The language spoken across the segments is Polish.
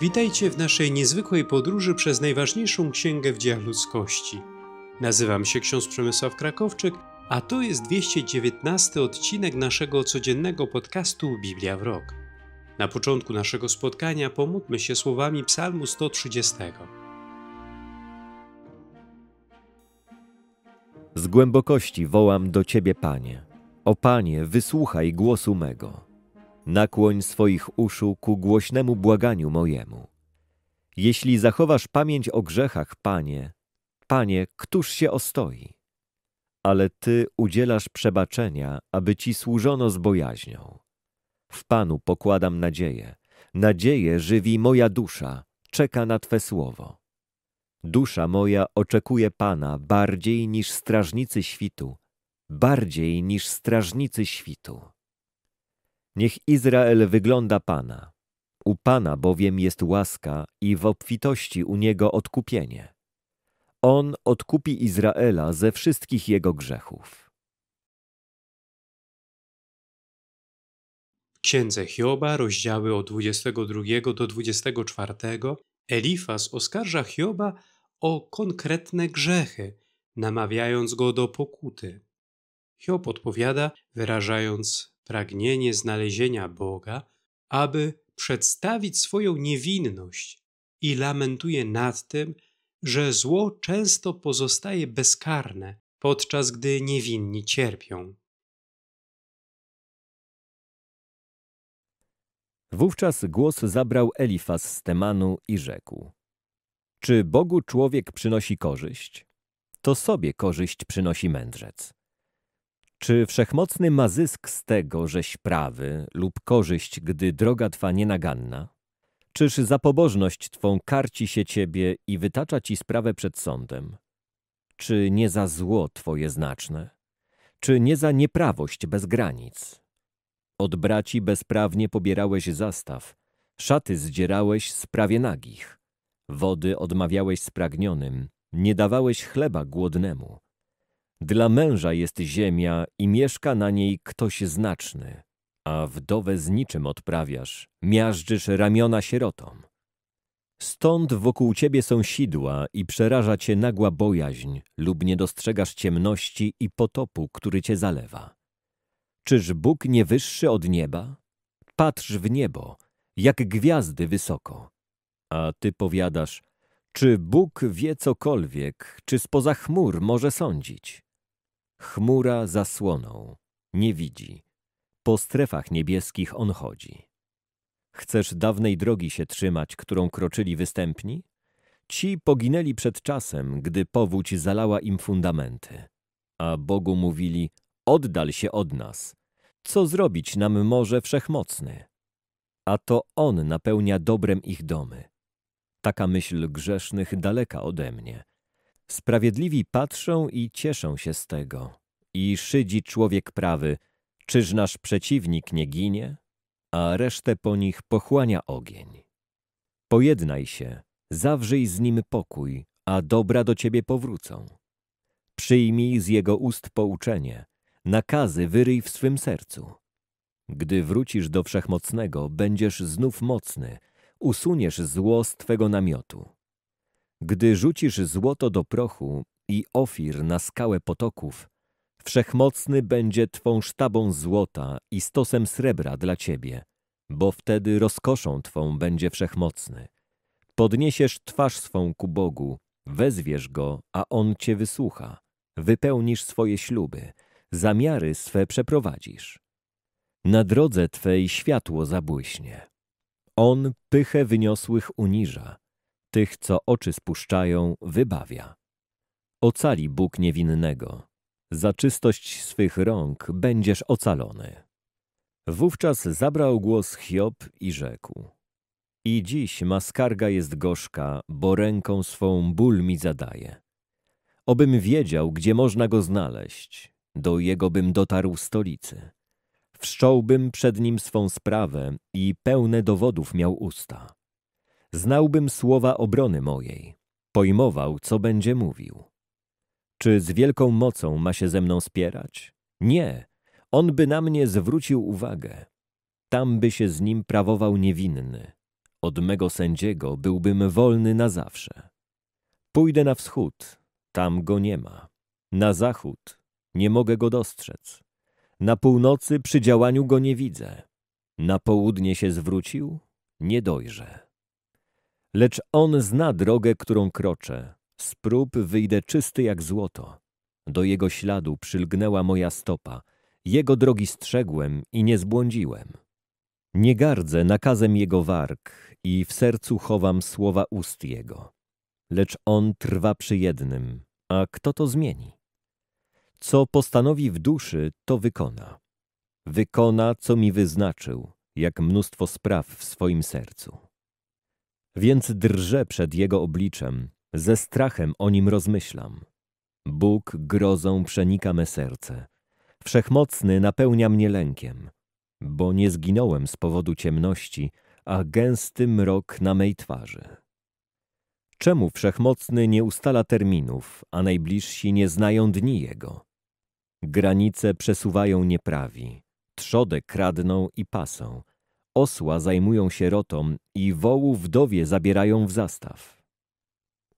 Witajcie w naszej niezwykłej podróży przez najważniejszą księgę w dziejach ludzkości. Nazywam się ksiądz Przemysław Krakowczyk, a to jest 219 odcinek naszego codziennego podcastu Biblia w rok. Na początku naszego spotkania pomódlmy się słowami Psalmu 130. Z głębokości wołam do Ciebie, Panie. O Panie, wysłuchaj głosu mego nakłoń swoich uszu ku głośnemu błaganiu mojemu. Jeśli zachowasz pamięć o grzechach, Panie, Panie, któż się ostoi? Ale Ty udzielasz przebaczenia, aby Ci służono z bojaźnią. W Panu pokładam nadzieję. Nadzieję żywi moja dusza, czeka na Twe słowo. Dusza moja oczekuje Pana bardziej niż strażnicy świtu, bardziej niż strażnicy świtu. Niech Izrael wygląda Pana. U Pana bowiem jest łaska i w obfitości u Niego odkupienie. On odkupi Izraela ze wszystkich jego grzechów. W księdze Hioba, rozdziały od 22 do 24, Elifas oskarża Hioba o konkretne grzechy, namawiając go do pokuty. Hiob odpowiada, wyrażając pragnienie znalezienia Boga, aby przedstawić swoją niewinność i lamentuje nad tym, że zło często pozostaje bezkarne, podczas gdy niewinni cierpią. Wówczas głos zabrał Elifas z Temanu i rzekł: Czy Bogu człowiek przynosi korzyść? To sobie korzyść przynosi mędrzec. Czy wszechmocny ma zysk z tego, żeś prawy, lub korzyść, gdy droga twa nienaganna? Czyż za pobożność twą karci się ciebie i wytacza ci sprawę przed sądem? Czy nie za zło twoje znaczne? Czy nie za nieprawość bez granic? Od braci bezprawnie pobierałeś zastaw, szaty zdzierałeś z prawie nagich, wody odmawiałeś spragnionym, nie dawałeś chleba głodnemu, dla męża jest ziemia i mieszka na niej ktoś znaczny, a wdowę z niczym odprawiasz, miażdżysz ramiona sierotom. Stąd wokół ciebie są sidła i przeraża cię nagła bojaźń lub nie dostrzegasz ciemności i potopu, który cię zalewa. Czyż Bóg nie wyższy od nieba? Patrz w niebo, jak gwiazdy wysoko. A ty powiadasz, czy Bóg wie cokolwiek, czy spoza chmur może sądzić? Chmura zasłoną, nie widzi. Po strefach niebieskich on chodzi. Chcesz dawnej drogi się trzymać, którą kroczyli występni? Ci poginęli przed czasem, gdy powódź zalała im fundamenty. A Bogu mówili, oddal się od nas. Co zrobić nam może wszechmocny? A to On napełnia dobrem ich domy. Taka myśl grzesznych daleka ode mnie – Sprawiedliwi patrzą i cieszą się z tego. I szydzi człowiek prawy, czyż nasz przeciwnik nie ginie? A resztę po nich pochłania ogień. Pojednaj się, zawrzyj z nim pokój, a dobra do ciebie powrócą. Przyjmij z jego ust pouczenie, nakazy wyryj w swym sercu. Gdy wrócisz do Wszechmocnego, będziesz znów mocny, usuniesz zło z twego namiotu. Gdy rzucisz złoto do prochu i ofir na skałę potoków, Wszechmocny będzie Twą sztabą złota i stosem srebra dla Ciebie, bo wtedy rozkoszą Twą będzie Wszechmocny. Podniesiesz twarz swą ku Bogu, wezwiesz Go, a On Cię wysłucha. Wypełnisz swoje śluby, zamiary swe przeprowadzisz. Na drodze Twej światło zabłyśnie. On pychę wyniosłych uniża, tych, co oczy spuszczają, wybawia. Ocali Bóg niewinnego. Za czystość swych rąk będziesz ocalony. Wówczas zabrał głos Hiob i rzekł. I dziś ma skarga jest gorzka, bo ręką swą ból mi zadaje. Obym wiedział, gdzie można go znaleźć, do jego bym dotarł stolicy. Wszcząłbym przed nim swą sprawę i pełne dowodów miał usta znałbym słowa obrony mojej, pojmował, co będzie mówił. Czy z wielką mocą ma się ze mną spierać? Nie, on by na mnie zwrócił uwagę. Tam by się z nim prawował niewinny. Od mego sędziego byłbym wolny na zawsze. Pójdę na wschód, tam go nie ma. Na zachód nie mogę go dostrzec. Na północy przy działaniu go nie widzę. Na południe się zwrócił, nie dojrzę. Lecz On zna drogę, którą kroczę. Z prób wyjdę czysty jak złoto. Do Jego śladu przylgnęła moja stopa. Jego drogi strzegłem i nie zbłądziłem. Nie gardzę nakazem Jego warg i w sercu chowam słowa ust Jego. Lecz On trwa przy jednym, a kto to zmieni? Co postanowi w duszy, to wykona. Wykona, co mi wyznaczył, jak mnóstwo spraw w swoim sercu. Więc drżę przed Jego obliczem, ze strachem o Nim rozmyślam. Bóg grozą przenika me serce. Wszechmocny napełnia mnie lękiem, bo nie zginąłem z powodu ciemności, a gęsty mrok na mej twarzy. Czemu Wszechmocny nie ustala terminów, a najbliżsi nie znają dni Jego? Granice przesuwają nieprawi, trzode kradną i pasą, osła zajmują sierotą i wołu wdowie zabierają w zastaw.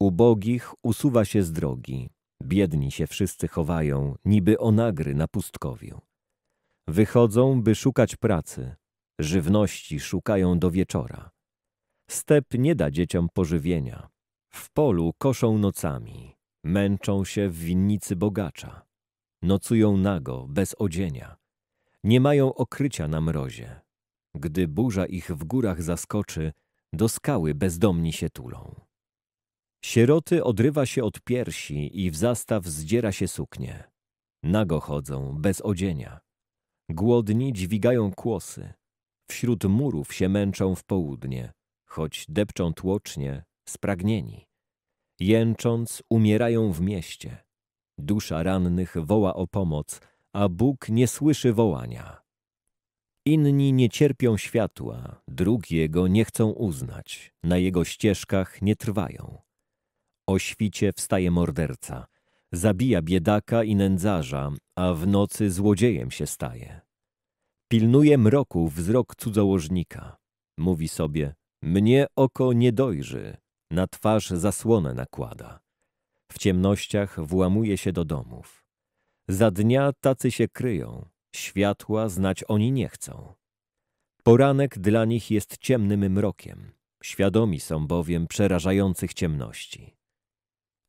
Ubogich usuwa się z drogi, biedni się wszyscy chowają, niby onagry na pustkowiu. Wychodzą, by szukać pracy, żywności szukają do wieczora. Step nie da dzieciom pożywienia, w polu koszą nocami, męczą się w winnicy bogacza. Nocują nago, bez odzienia. Nie mają okrycia na mrozie. Gdy burza ich w górach zaskoczy, do skały bezdomni się tulą. Sieroty odrywa się od piersi i w zastaw zdziera się suknie. Nago chodzą, bez odzienia. Głodni dźwigają kłosy. Wśród murów się męczą w południe, choć depczą tłocznie, spragnieni. Jęcząc, umierają w mieście. Dusza rannych woła o pomoc, a Bóg nie słyszy wołania. Inni nie cierpią światła, drugiego jego nie chcą uznać, na jego ścieżkach nie trwają. O świcie wstaje morderca, zabija biedaka i nędzarza, a w nocy złodziejem się staje. Pilnuje mroku wzrok cudzołożnika. Mówi sobie, mnie oko nie dojrzy, na twarz zasłonę nakłada. W ciemnościach włamuje się do domów. Za dnia tacy się kryją, Światła znać oni nie chcą. Poranek dla nich jest ciemnym mrokiem. Świadomi są bowiem przerażających ciemności.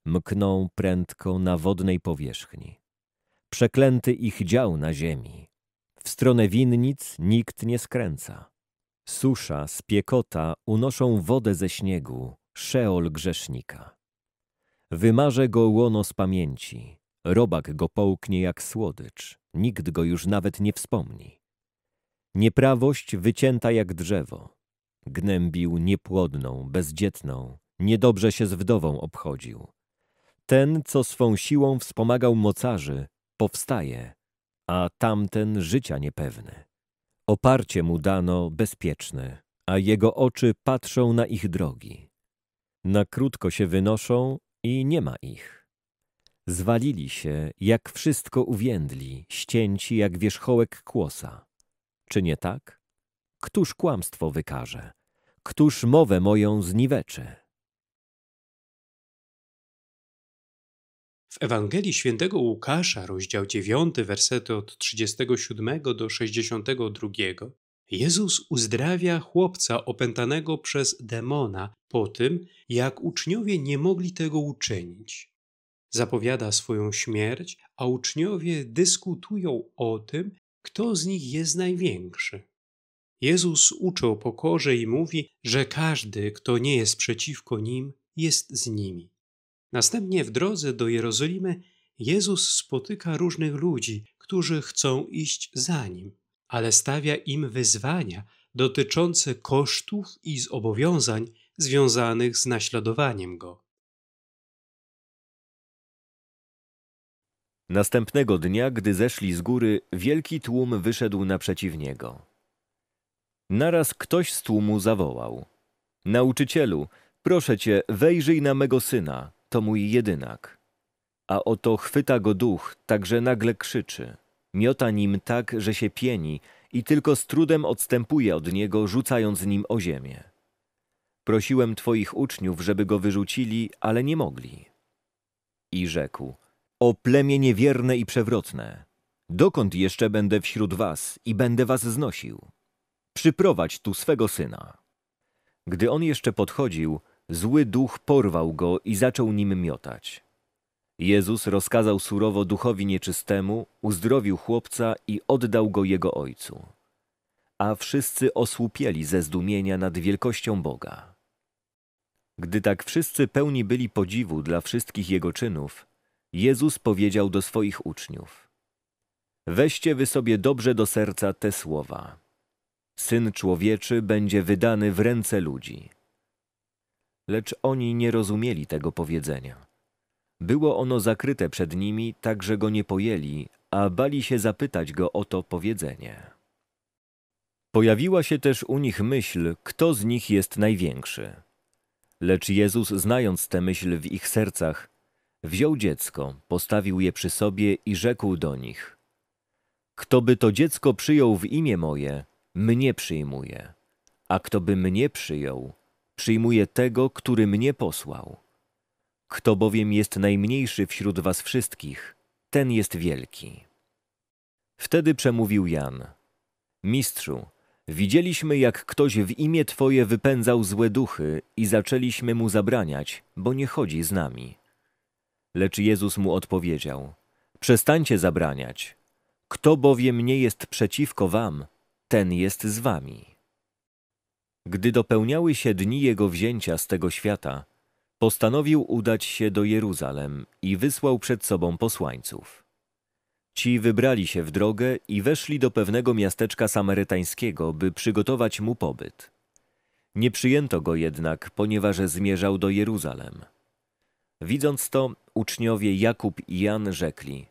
Mkną prędko na wodnej powierzchni. Przeklęty ich dział na ziemi. W stronę winnic nikt nie skręca. Susza, spiekota unoszą wodę ze śniegu, szeol grzesznika. Wymarze go łono z pamięci, robak go połknie jak słodycz. Nikt go już nawet nie wspomni. Nieprawość wycięta jak drzewo. Gnębił niepłodną, bezdzietną, niedobrze się z wdową obchodził. Ten, co swą siłą wspomagał mocarzy, powstaje, a tamten życia niepewny. Oparcie mu dano bezpieczne, a jego oczy patrzą na ich drogi. Na krótko się wynoszą i nie ma ich. Zwalili się, jak wszystko uwiędli, ścięci jak wierzchołek kłosa. Czy nie tak? Któż kłamstwo wykaże? Któż mowę moją zniweczy? W Ewangelii Świętego Łukasza, rozdział 9, wersety od 37 do 62, Jezus uzdrawia chłopca opętanego przez demona po tym, jak uczniowie nie mogli tego uczynić zapowiada swoją śmierć, a uczniowie dyskutują o tym, kto z nich jest największy. Jezus uczy o pokorze i mówi, że każdy, kto nie jest przeciwko nim, jest z nimi. Następnie w drodze do Jerozolimy Jezus spotyka różnych ludzi, którzy chcą iść za nim, ale stawia im wyzwania dotyczące kosztów i zobowiązań związanych z naśladowaniem go. Następnego dnia, gdy zeszli z góry, wielki tłum wyszedł naprzeciw niego. Naraz ktoś z tłumu zawołał: Nauczycielu, proszę cię, wejrzyj na mego syna, to mój jedynak. A oto chwyta go duch, także nagle krzyczy. Miota nim tak, że się pieni i tylko z trudem odstępuje od niego, rzucając nim o ziemię. Prosiłem twoich uczniów, żeby go wyrzucili, ale nie mogli. I rzekł – o plemię niewierne i przewrotne, dokąd jeszcze będę wśród was i będę was znosił? Przyprowadź tu swego syna. Gdy on jeszcze podchodził, zły duch porwał go i zaczął nim miotać. Jezus rozkazał surowo duchowi nieczystemu, uzdrowił chłopca i oddał go jego ojcu. A wszyscy osłupieli ze zdumienia nad wielkością Boga. Gdy tak wszyscy pełni byli podziwu dla wszystkich jego czynów, Jezus powiedział do swoich uczniów: Weźcie wy sobie dobrze do serca te słowa. Syn człowieczy będzie wydany w ręce ludzi. Lecz oni nie rozumieli tego powiedzenia. Było ono zakryte przed nimi, tak że go nie pojęli, a bali się zapytać go o to powiedzenie. Pojawiła się też u nich myśl, kto z nich jest największy. Lecz Jezus, znając tę myśl w ich sercach, Wziął dziecko, postawił je przy sobie i rzekł do nich: Kto by to dziecko przyjął w imię moje, mnie przyjmuje, a kto by mnie przyjął, przyjmuje tego, który mnie posłał. Kto bowiem jest najmniejszy wśród was wszystkich, ten jest wielki. Wtedy przemówił Jan: Mistrzu, widzieliśmy, jak ktoś w imię Twoje wypędzał złe duchy i zaczęliśmy mu zabraniać, bo nie chodzi z nami. Lecz Jezus mu odpowiedział: Przestańcie zabraniać. Kto bowiem nie jest przeciwko wam, ten jest z wami. Gdy dopełniały się dni jego wzięcia z tego świata, postanowił udać się do Jeruzalem i wysłał przed sobą posłańców. Ci wybrali się w drogę i weszli do pewnego miasteczka samarytańskiego, by przygotować mu pobyt. Nie przyjęto go jednak, ponieważ zmierzał do Jeruzalem. Widząc to, uczniowie Jakub i Jan rzekli: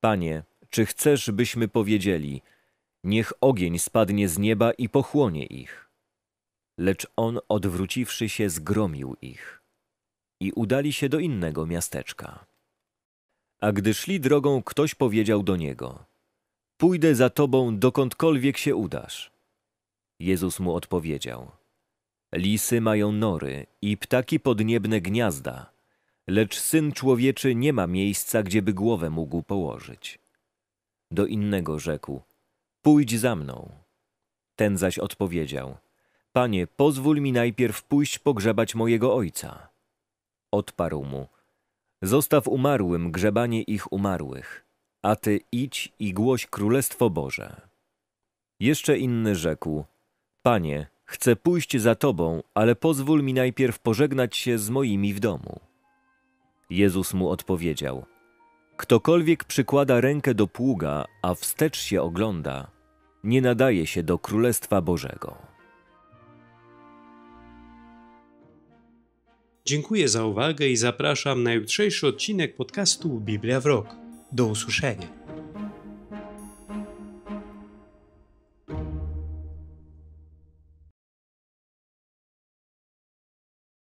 Panie, czy chcesz, byśmy powiedzieli: Niech ogień spadnie z nieba i pochłonie ich? Lecz on, odwróciwszy się, zgromił ich i udali się do innego miasteczka. A gdy szli drogą, ktoś powiedział do niego: Pójdę za tobą, dokądkolwiek się udasz. Jezus mu odpowiedział: Lisy mają nory i ptaki podniebne gniazda lecz syn człowieczy nie ma miejsca, gdzieby głowę mógł położyć. Do innego rzekł: Pójdź za mną. Ten zaś odpowiedział: Panie, pozwól mi najpierw pójść pogrzebać mojego ojca. Odparł mu: Zostaw umarłym grzebanie ich umarłych, a ty idź i głoś królestwo Boże. Jeszcze inny rzekł: Panie, chcę pójść za tobą, ale pozwól mi najpierw pożegnać się z moimi w domu. Jezus mu odpowiedział: Ktokolwiek przykłada rękę do pługa, a wstecz się ogląda, nie nadaje się do Królestwa Bożego. Dziękuję za uwagę i zapraszam na jutrzejszy odcinek podcastu Biblia w Rok. Do usłyszenia.